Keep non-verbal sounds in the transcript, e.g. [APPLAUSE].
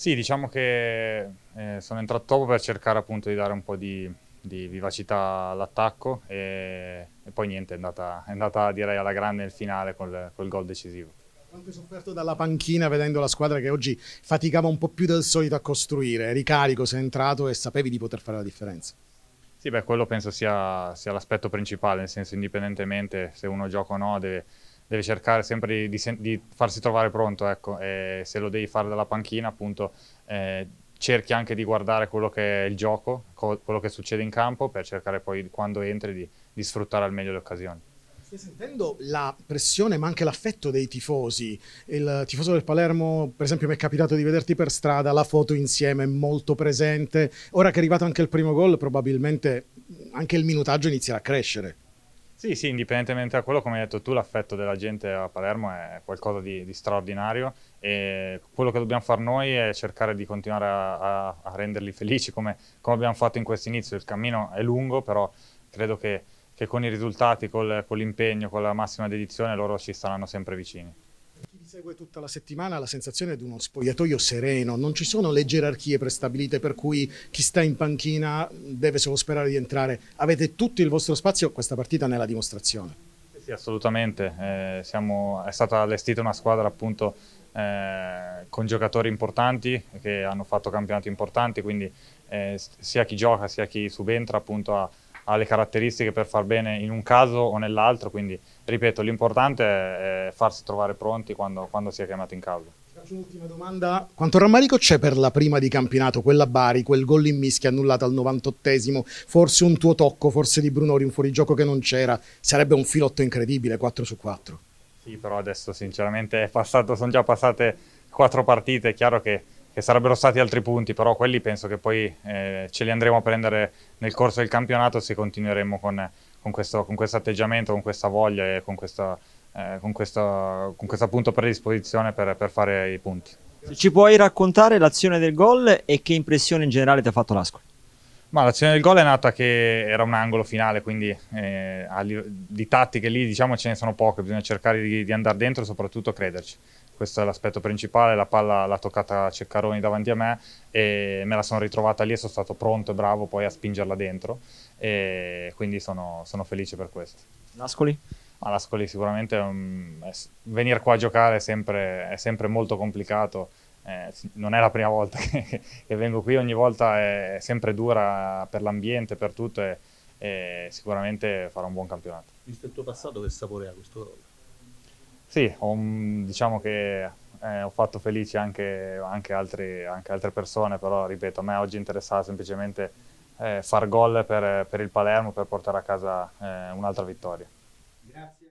Sì, diciamo che eh, sono entrato dopo per cercare appunto di dare un po' di, di vivacità all'attacco e, e, poi niente, è andata, è andata, direi alla grande nel finale col, col gol decisivo. Quanto hai sofferto dalla panchina vedendo la squadra che oggi faticava un po' più del solito a costruire? Ricarico, sei entrato e sapevi di poter fare la differenza? Sì, beh, quello penso sia, sia l'aspetto principale, nel senso indipendentemente se uno gioca o no deve deve cercare sempre di, di, di farsi trovare pronto, ecco, se lo devi fare dalla panchina appunto eh, cerchi anche di guardare quello che è il gioco, quello che succede in campo per cercare poi quando entri di, di sfruttare al meglio le occasioni. Stai sentendo la pressione ma anche l'affetto dei tifosi. Il tifoso del Palermo, per esempio, mi è capitato di vederti per strada, la foto insieme è molto presente. Ora che è arrivato anche il primo gol, probabilmente anche il minutaggio inizierà a crescere. Sì, sì, indipendentemente da quello, come hai detto tu, l'affetto della gente a Palermo è qualcosa di, di straordinario e quello che dobbiamo fare noi è cercare di continuare a, a, a renderli felici come, come abbiamo fatto in questo inizio. Il cammino è lungo, però credo che, che con i risultati, col, con l'impegno, con la massima dedizione loro ci staranno sempre vicini segue tutta la settimana la sensazione di uno spogliatoio sereno, non ci sono le gerarchie prestabilite per cui chi sta in panchina deve solo sperare di entrare, avete tutto il vostro spazio, questa partita ne è la dimostrazione. Sì, assolutamente, eh, siamo, è stata allestita una squadra appunto eh, con giocatori importanti che hanno fatto campionati importanti, quindi eh, sia chi gioca sia chi subentra appunto ha ha le caratteristiche per far bene in un caso o nell'altro, quindi ripeto, l'importante è farsi trovare pronti quando, quando si è chiamato in causa. Faccio un'ultima domanda. Quanto rammarico c'è per la prima di campionato, quella Bari, quel gol in mischia annullato al 98esimo, forse un tuo tocco, forse di Brunori, un fuorigioco che non c'era, sarebbe un filotto incredibile, 4 su 4. Sì, però adesso sinceramente è passato, sono già passate quattro partite, è chiaro che che sarebbero stati altri punti, però quelli penso che poi eh, ce li andremo a prendere nel corso del campionato se continueremo con, con questo, con questo atteggiamento, con questa voglia e con questa, eh, con questa, con questa appunto predisposizione per, per fare i punti. Ci puoi raccontare l'azione del gol e che impressione in generale ti ha fatto l'Ascoli? l'azione del gol è nata che era un angolo finale, quindi eh, di tattiche lì diciamo ce ne sono poche, bisogna cercare di, di andare dentro e soprattutto crederci questo è l'aspetto principale, la palla l'ha toccata Ceccaroni davanti a me e me la sono ritrovata lì e sono stato pronto e bravo poi a spingerla dentro e quindi sono, sono felice per questo. L'Ascoli? Ma l'Ascoli sicuramente um, è, venire qua a giocare è sempre, è sempre molto complicato, eh, non è la prima volta [LAUGHS] che, che, vengo qui, ogni volta è, sempre dura per l'ambiente, per tutto e, e, sicuramente farò un buon campionato. Visto il tuo passato che sapore ha questo ruolo? Sì, ho, diciamo che eh, ho fatto felici anche, anche, altri, anche, altre persone, però ripeto, a me oggi interessava semplicemente eh, far gol per, per, il Palermo per portare a casa eh, un'altra vittoria.